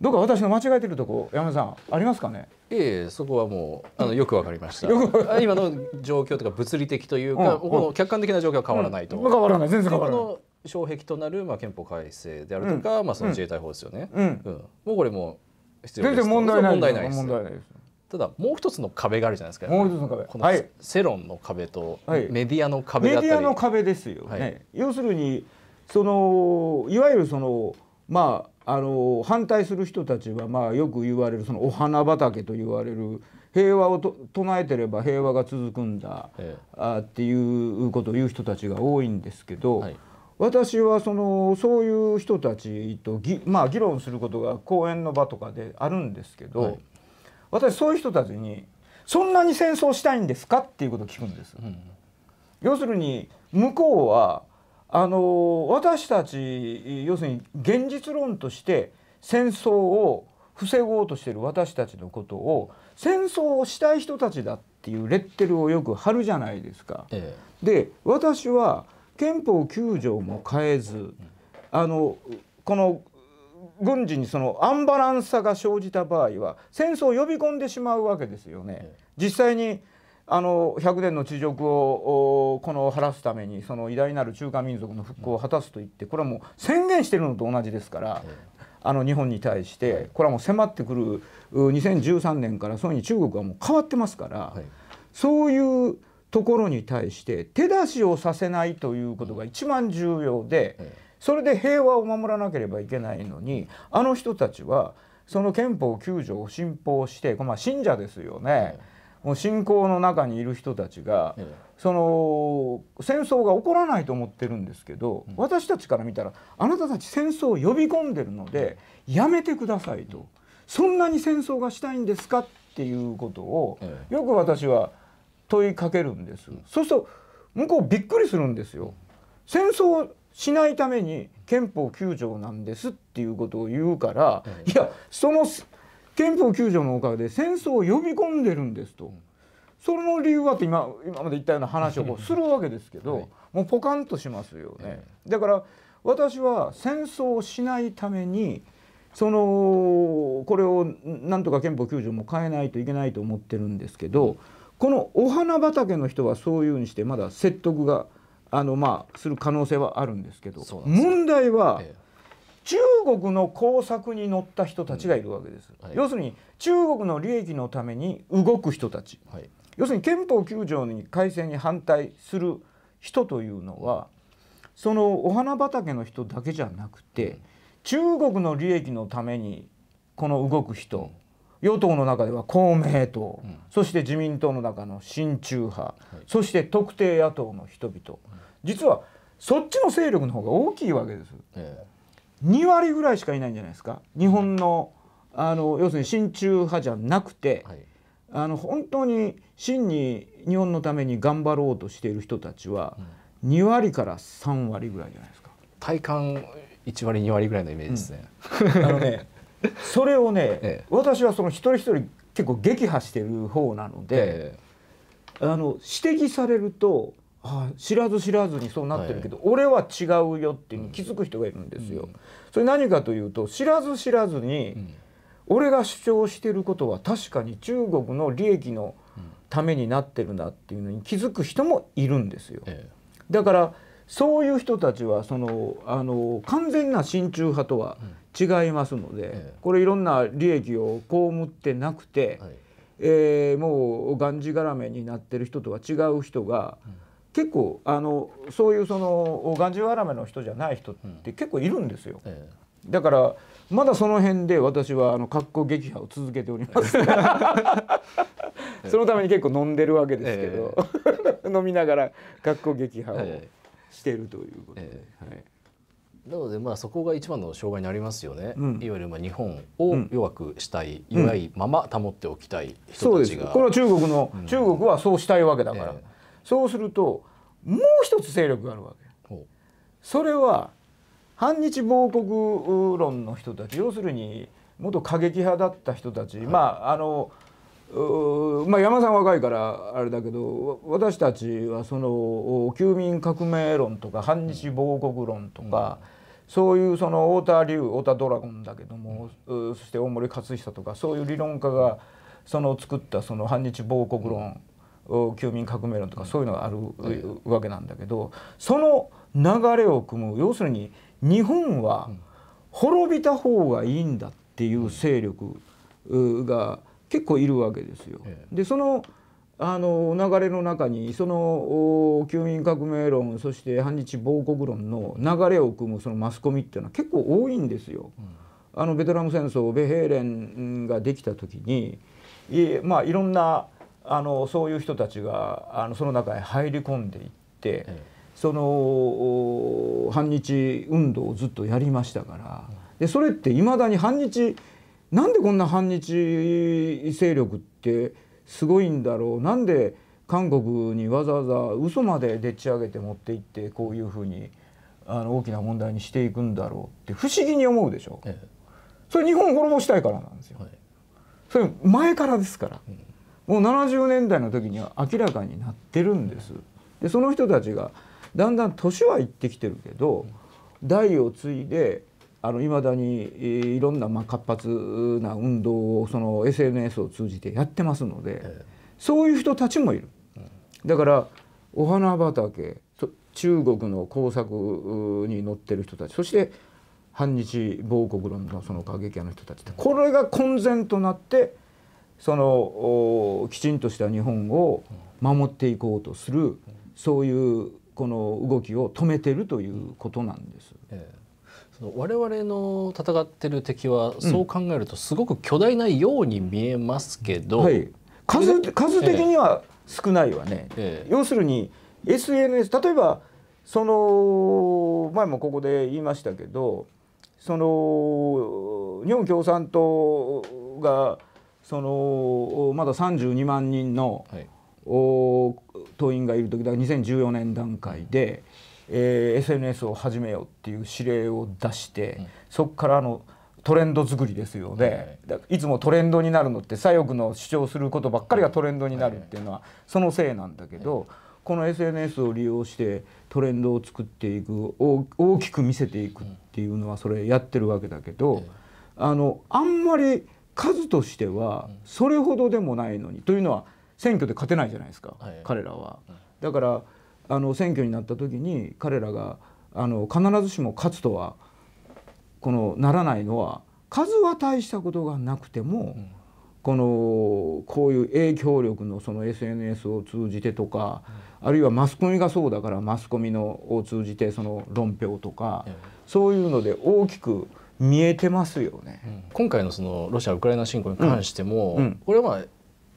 どうか私の間違えてるとこ山田さんありますかねええそこはもうあのよくわかりました今の状況とか物理的というか、うん、この客観的な状況は変わらないと、うん、変わらない全然変わらない障壁となる、まあ、憲法改正であるとか、うん、まあ、その自衛隊法ですよね、うんもうこれも全然問題ないですただもう一つの壁があるじゃないですかもう一つの壁この、はい、世論の壁とメディアの壁だったり、はい、メディアの壁ですよね、はい、要するにそのいわゆるそのまああの反対する人たちはまあよく言われるそのお花畑と言われる平和を唱えてれば平和が続くんだ、ええ、あっていうことを言う人たちが多いんですけど、はい、私はそのそういう人たちとぎ、まあ、議論することが講演の場とかであるんですけど、はい、私そういう人たちに「そんなに戦争したいんですか?」っていうことを聞くんです。うん、要するに向こうはあの私たち要するに現実論として戦争を防ごうとしている私たちのことを戦争をしたい人たちだっていうレッテルをよく貼るじゃないですか。ええ、で私は憲法9条も変えずあのこの軍事にそのアンバランスさが生じた場合は戦争を呼び込んでしまうわけですよね。実際にあの百年の地辱をこの晴らすためにその偉大なる中華民族の復興を果たすと言ってこれはもう宣言してるのと同じですから。あの日本に対してこれはもう迫ってくる2013年からそういうふうに中国はもう変わってますから、そういうところに対して手出しをさせないということが一番重要で、それで平和を守らなければいけないのにあの人たちはその憲法9条を信奉して、まあ、信者ですよね。信仰の中にいる人たちが、ええ、その戦争が起こらないと思ってるんですけど、うん、私たちから見たらあなたたち戦争を呼び込んでるのでやめてくださいと、うん、そんなに戦争がしたいんですかっていうことを、え、よく私は問いかけるんです、うん、そうすると向こうびっくりするんですよ。戦争しないために憲法9条なんですっていうことを言うから、いやその憲法9条のおかげで戦争を呼び込んでるんですと。その理由はって今今まで言ったような話をこうするわけですけど、はい、もうポカンとしますよね。だから私は戦争をしないためにそのこれをなんとか憲法9条も変えないといけないと思ってるんですけどこのお花畑の人はそういうふうにしてまだ説得があのまあする可能性はあるんですけど問題は。え中国の工作に乗った人たちがいるわけです、はい、要するに中国の利益のために動く人たち、はい、要するに憲法9条に改正に反対する人というのはそのお花畑の人だけじゃなくて、中国の利益のためにこの動く人、与党の中では公明党、うん、そして自民党の中の親中派、はい、そして特定野党の人々、実はそっちの勢力の方が大きいわけです。えー2割ぐらいしかいないんじゃないですか日本のあの要するに親中派じゃなくて、はい、あの本当に真に日本のために頑張ろうとしている人たちは、う2割から3割ぐらいじゃないですか体感1割2割ぐらいのイメージですね、うん、あのね それをね、ええ、私はその一人一人結構撃破してる方なので、え、あの指摘されるとあ知らず知らずにそうなってるけど、はい、俺は違うよっていう気づく人がいるんですよ。うん、それ何かというと知らず知らずに、うん、俺が主張してることは確かに中国の利益のためになってるなっていうのに気づく人もいるんですよ。ええ、だからそういう人たちはそのあの完全な親中派とは違いますので、うんえ、これいろんな利益を被ってなくて、はい、えー、もうがんじがらめになってる人とは違う人が。うん結構あのそういうそのがんじわらめの人じゃない人って結構いるんですよ。うんええ、だからまだその辺で私はあの格好撃破を続けております そのために結構飲んでるわけですけど、え、飲みながら格好撃破をしているということで。はいなのでまあそこが一番の障害になりますよね、うん、いわゆるまあ日本を弱くしたい、うん、弱いまま保っておきたい人たちが、そうですこれは中国の、うん、中国はそうしたいわけだから、えーそうするともう一つ勢力があるわけそれは反日亡国論の人たち要するに元過激派だった人たち、はい、まああのまあ、山さん若いからあれだけど私たちはその休眠革命論とか反日亡国論とか、うん、そういうその太田龍太田ドラゴンだけども、うん、そして大森克久とかそういう理論家がその作ったその反日亡国論休眠革命論とかそういうのがあるわけなんだけどその流れを組む要するに日本は滅びた方がいいんだっていう勢力が結構いるわけですよ。でそのあの流れの中にその休眠革命論そして反日亡国論の流れを組むそのマスコミっていうのは結構多いんですよ。あのベトナム戦争米兵連ができた時にい,、まあ、いろんなあのそういう人たちがあのその中へ入り込んでいって、ええ、その反日運動をずっとやりましたからでそれっていまだに反日なんでこんな反日勢力ってすごいんだろうなんで韓国にわざわざ嘘まででっち上げて持っていってこういうふうにあの大きな問題にしていくんだろうって不思議に思うでしょ。ええ、それ日本滅ぼしたいからなんですよ。はい、それ前からですから。うんもう70年代の時には明らかになってるんです。でその人たちがだんだん年は行ってきてるけど代を継いでいまだにいろんなまあ活発な運動をその SNS を通じてやってますので、そういう人たちもいる。だからお花畑中国の工作に乗ってる人たちそして反日亡国論のその過激派の人たちこれが混然となってそのきちんとした日本を守っていこうとするそういうこの動きを止めてるということなんです。ええ我々の戦ってる敵はそう考えるとすごく巨大なように見えますけど、うんはい、数数的には少ないわね、ええ、要するに SNS 例えばその前もここで言いましたけどその日本共産党がそのまだ32万人の、はい、お党員がいる時だから2014年段階で、えー、SNS を始めようっていう指令を出して、うん、そこからあのトレンド作りですよね、はい、いつもトレンドになるのって左翼の主張することばっかりがトレンドになるっていうのはそのせいなんだけど、はい、この SNS を利用してトレンドを作っていく大きく見せていくっていうのはそれやってるわけだけど、はい、あのあんまり。数としてはそれほどでもないのに、というのは選挙で勝てないじゃないですか、はい、彼らは。だからあの選挙になった時に彼らがあの必ずしも勝つとはこのならないのは数は大したことがなくても、うん、このこういう影響力のその SNS を通じてとか、うん、あるいはマスコミがそうだからマスコミのを通じてその論評とか、うん、そういうので大きく見えてますよね、うん、今回のそのロシア・ウクライナ侵攻に関しても、うん、これは、まあ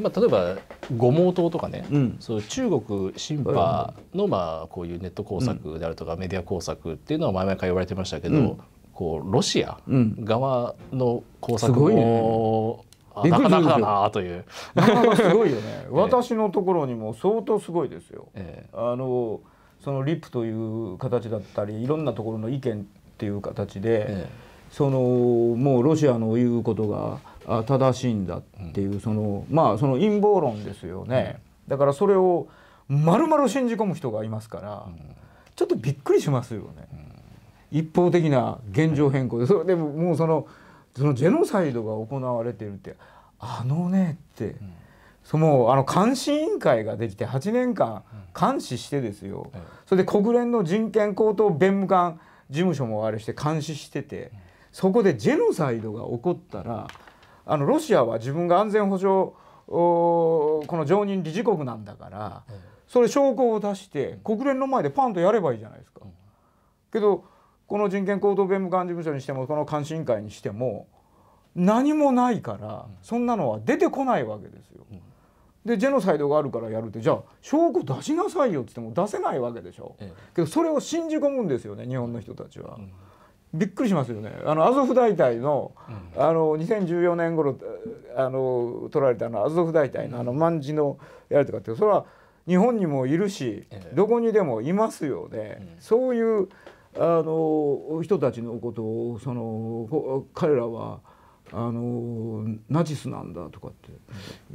まあ、例えば五毛島とかね、うん、そう中国シンパのまあこういうネット工作であるとか、メディア工作っていうのは前々から言われてましたけど、こうロシア側の工作も、うんね、なかなかだあという。なかなかすごいよね えー。私のところにも相当すごいですよ。えー、あのそのリップという形だったりいろんなところの意見っていう形で。えーそのもうロシアの言うことが正しいんだっていう、そのまあその陰謀論ですよね、だからそれをまるまる信じ込む人がいますから、ちょっとびっくりしますよね、一方的な現状変更でそれでももうそのそのジェノサイドが行われてるってあのねって。そのあの監視委員会ができて8年間監視してですよ、それで国連の人権高等弁務官事務所もあれして監視してて、そこでジェノサイドが起こったらあのロシアは自分が安全保障この常任理事国なんだから、それ証拠を出して国連の前でパンとやればいいじゃないですか。けどこの人権行動弁務官事務所にしてもこの監視委員会にしても何もないからそんなのは出てこないわけですよ。でジェノサイドがあるからやるってじゃあ証拠出しなさいよっつっても出せないわけでしょ、ええ、けどそれを信じ込むんですよね日本の人たちは。うんびっくりしますよねあのアゾフ大隊の,、あの2014年頃あの取られたのアゾフ大隊のあの万のやるとかってそれは日本にもいるしどこにでもいますよね、そういうあの人たちのことをその彼らはあのナチスなんだとかって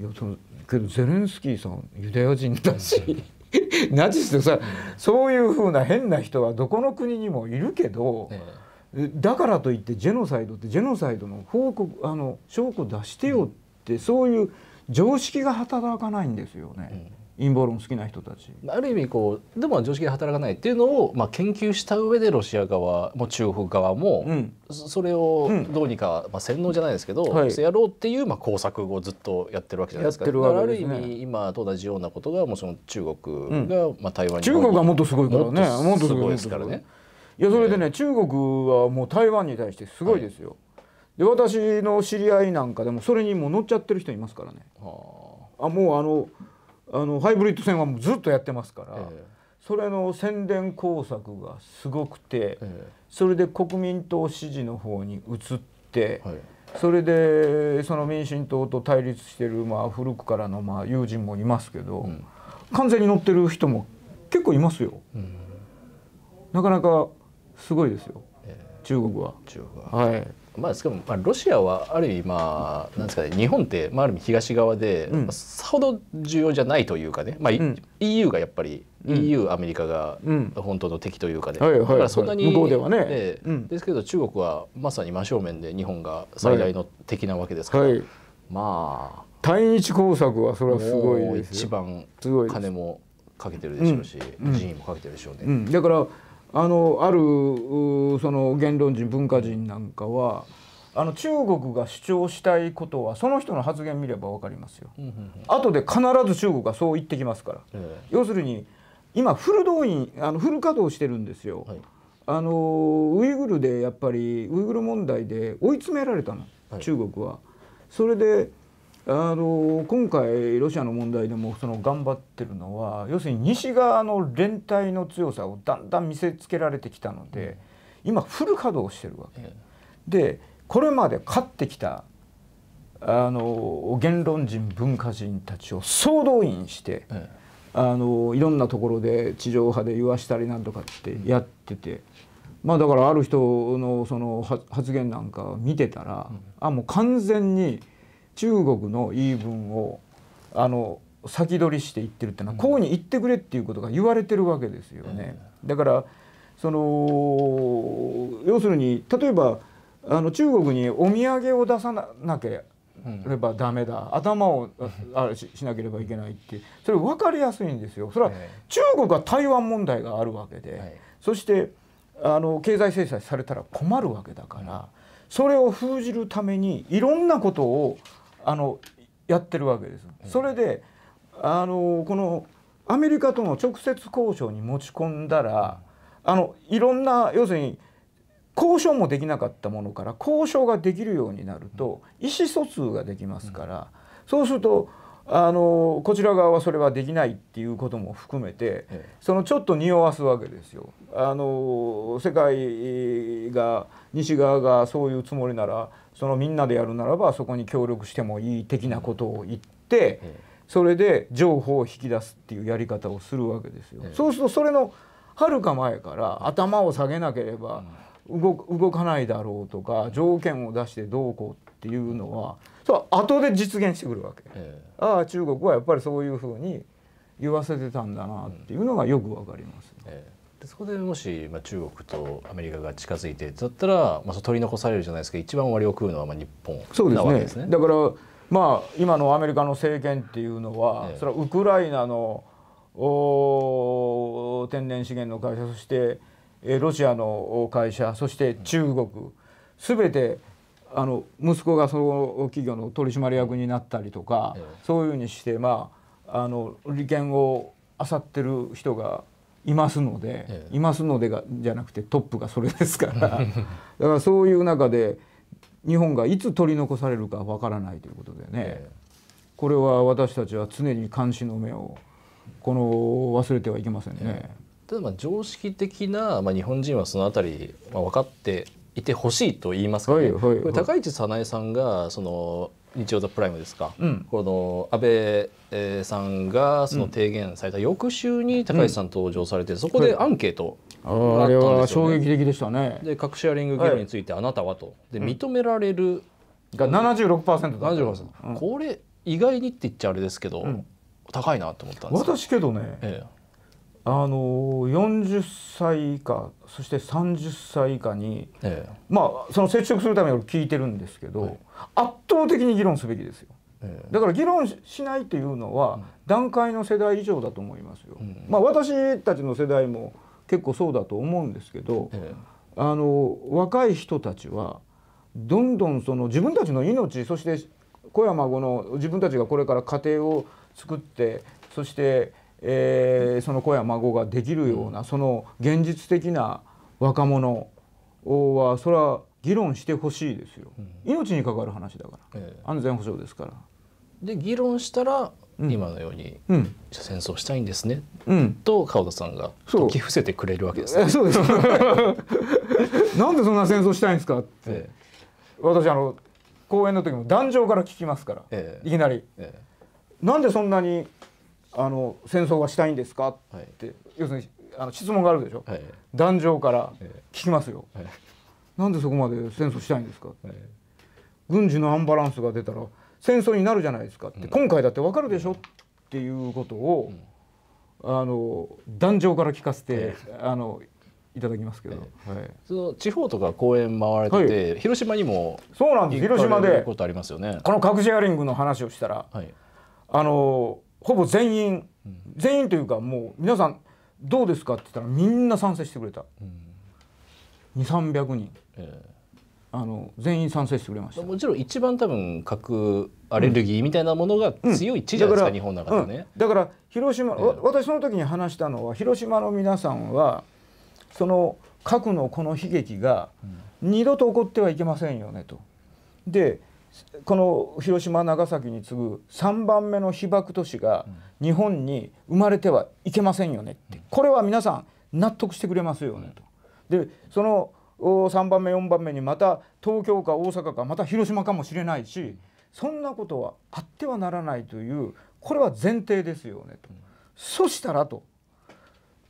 いやそのけどゼレンスキーさんユダヤ人だし。ナチスってさ、そういうふうな変な人はどこの国にもいるけど、ええだからといってジェノサイドってジェノサイドの報告あの証拠出してよって、うん、そういう常識が働かないんですよね。うん、陰謀論好きな人たちある意味こうでも常識が働かないっていうのを、まあ、研究した上でロシア側も中国側も、うん、それをどうにか、まあ、洗脳じゃないですけど、はい、やろうっていう、まあ、工作をずっとやってるわけじゃないですか。かある意味今と同じようなことがもうその中国が、まあ、台湾に中国がもっとすごいからねもっとすごいですからね。いやそれでね中国はもう台湾に対してすごいですよ、で私の知り合いなんかでもそれにもう乗っちゃってる人いますからね、あもうあのあのハイブリッド戦はもうずっとやってますから、えー、それの宣伝工作がすごくて、えー、それで国民党支持の方に移って、はい、それでその民進党と対立してる、まあ、古くからのまあ友人もいますけど、うん、完全に乗ってる人も結構いますよ。うん、なかなかすごいですよ、えー、中国は。中国ははいまあ、しかも、まあ、ロシアはある意味、まあ、なんですかね、日本って、まあ、ある意味東側で、さほど重要じゃないというかね、まあうん、EU がやっぱり、うん、EU アメリカが本当の敵というかね、うん、だからそんなに、はい向こうではね、ですけど中国はまさに真正面で日本が最大の敵なわけですから、まあ対日工作はそれはすごいですよ一番金もかけてるでしょうし、人員もかけてるでしょうね。だからあのあるその言論人文化人なんかはあの中国が主張したいことはその人の発言見れば分かりますよ。後で必ず中国がそう言ってきますから、えー、要するに今フル動員あのフル稼働してるんですよ。はい、あのウイグルでやっぱりウイグル問題で追い詰められたの、はい、中国は。それであの今回ロシアの問題でもその頑張ってるのは要するに西側の連帯の強さをだんだん見せつけられてきたので今フル稼働してるわけでこれまで勝ってきたあの言論人文化人たちを総動員してあのいろんなところで地上波で言わしたりなんとかってやってて。まあ、だからある人のその発言なんかを見てたら、あもう完全に中国の言い分をあの先取りしていってるっていうのは、こうに言ってくれっていうことが言われてるわけですよね。だからその要するに例えばあの中国にお土産を出さなければダメだ、頭をあししなければいけないってそれ分かりやすいんですよ。それは中国は台湾問題があるわけで、そしてあの経済制裁されたら困るわけだから、それを封じるためにいろんなことをあのやってるわけです。それであのこのアメリカとの直接交渉に持ち込んだらあのいろんな要するに交渉もできなかったものから交渉ができるようになると意思疎通ができますから、そうするとあのこちら側はそれはできないっていうことも含めて、そのちょっと匂わすわけですよ。あの世界が西側がそういうつもりならそのみんなでやるならばそこに協力してもいい的なことを言って、それで情報を引き出すっていうやり方をするわけですよ。そうするとそれのはるか前から頭を下げなければ動かないだろうとか条件を出してどうこうっていうのはそれ後で実現してくるわけ。ああ中国はやっぱりそういうふうに言わせてたんだなっていうのがよくわかります、ね。でそこでもし、まあ、中国とアメリカが近づいてだったら、まあ、取り残されるじゃないですか一番割を食うのはまあ日本そうですねすねだから、まあ、今のアメリカの政権っていうのは、それはウクライナのお天然資源の会社そしてロシアの会社そして中国、す、う、べ、ん、てあの息子がその企業の取締役になったりとか、そういうふうにして、まあ、あの利権を漁ってる人がいますので、ええ、いますのでがじゃなくてトップがそれですから だからそういう中で日本がいつ取り残されるかわからないということでね、え、これは私たちは常に監視の目をこの忘れてはいけませんね。ただまあ常識的な、まあ、日本人はそのあたり、まあ、分かっていてほしいと言いますかね、はいはいはい、高市早苗さんがその日曜ザプライムですか、うん、この安倍さんがその提言された翌週に高橋さん登場されて、そこでアンケートがあったんですよ、ね、衝撃的でしたねで核シェアリング議論についてあなたはとで認められるが76%だった、うん、これ意外にって言っちゃあれですけど、高いなと思ったんです私けどね、ええあの40歳以下そして30歳以下に、ええ、まあその接触するために聞いてるんですけど、はい、圧倒的に議論すべきですよ、え、だから議論しないというのは、段階の世代以上だと思いますよ、うん、まあ私たちの世代も結構そうだと思うんですけど、あの若い人たちはどんどんその自分たちの命そして小山子の自分たちがこれから家庭を作ってそしてえー、その子や孫ができるようなその現実的な若者はそれは議論してほしいですよ、命に関わる話だから、えー、安全保障ですから。で議論したら、今のように、うん、戦争したいんですね、うん、と川田さんが解き伏せてくれるわけですね。そうです なんでそんな戦争したいんですかって、え私あの講演の時も壇上から聞きますから、ええ、いきなり、ええ、なんでそんなにあの戦争がしたいんですか?」って、はい、要するにあの質問があるでしょ、はい、壇上から聞きますよ、はい、なんでそこまで戦争したいんですか?」軍事のアンバランスが出たら戦争になるじゃないですか」って、うん、今回だって分かるでしょ」っていうことを、うん、あの壇上から聞かせて、あのいただきますけど、はい、その地方とか公演回られてて、はい、広島にもそうなんです広島でこの核シェアリングの話をしたら、はい、あのほぼ全員、うん、全員というかもう皆さんどうですかって言ったらみんな賛成してくれた、うん、2300人、えー、あの全員賛成してくれましたもちろん一番多分核アレルギーみたいなものが強い地じゃないですか、うん、日本の中でね、だから広島、えー、私その時に話したのは広島の皆さんはその核のこの悲劇が二度と起こってはいけませんよねと。でこの広島長崎に次ぐ3番目の被爆都市が日本に生まれてはいけませんよねってこれは皆さん納得してくれますよねと。でその3番目4番目にまた東京か大阪かまた広島かもしれないしそんなことはあってはならないというこれは前提ですよねと。そしたらと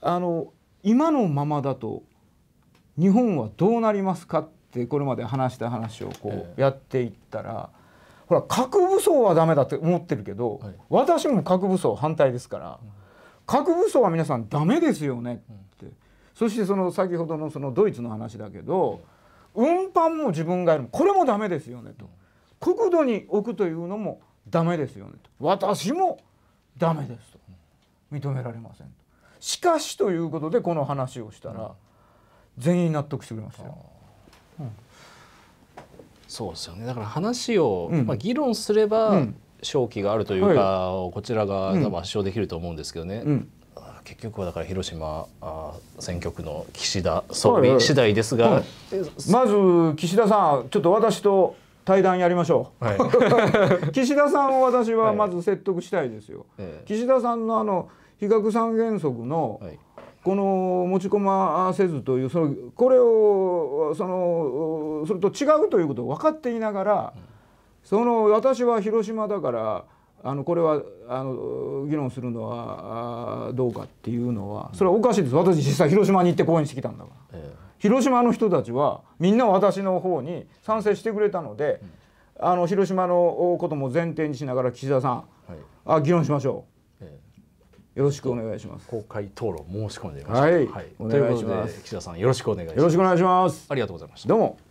あの今のままだと日本はどうなりますかってこれまで話した話をこうやっていったら、ほら核武装はダメだって思ってるけど、私も核武装反対ですから、核武装は皆さんダメですよねって、そしてその先ほどのそのドイツの話だけど、運搬も自分がやるこれもダメですよねと、国土に置くというのもダメですよねと私もダメですと認められませんとしかしということでこの話をしたら、全員納得してくれましたよ。そうですよねだから話を、まあ、議論すれば勝機があるというか、こちらが多分圧勝できると思うんですけどね、結局はだから広島あ選挙区の岸田総理次第ですが、まず岸田さんちょっと私と対談やりましょう、はい、岸田さんを私はまず説得したいですよ、はい、岸田さんのあの非核三原則の、はいこの持ち込ませずというそのこれをそのそれと違うということを分かっていながら、その私は広島だからあのこれはあの議論するのはどうかっていうのはそれはおかしいです私実際広島に行って講演してきたんだから、広島の人たちはみんな私の方に賛成してくれたので、あの広島のことも前提にしながら岸田さん、あ議論しましょうよろしくお願いします。公開討論申し込んでいました。はい、はい、お願いします。岸田さんよろしくお願いします。よろしくお願いします。ありがとうございました。どうも。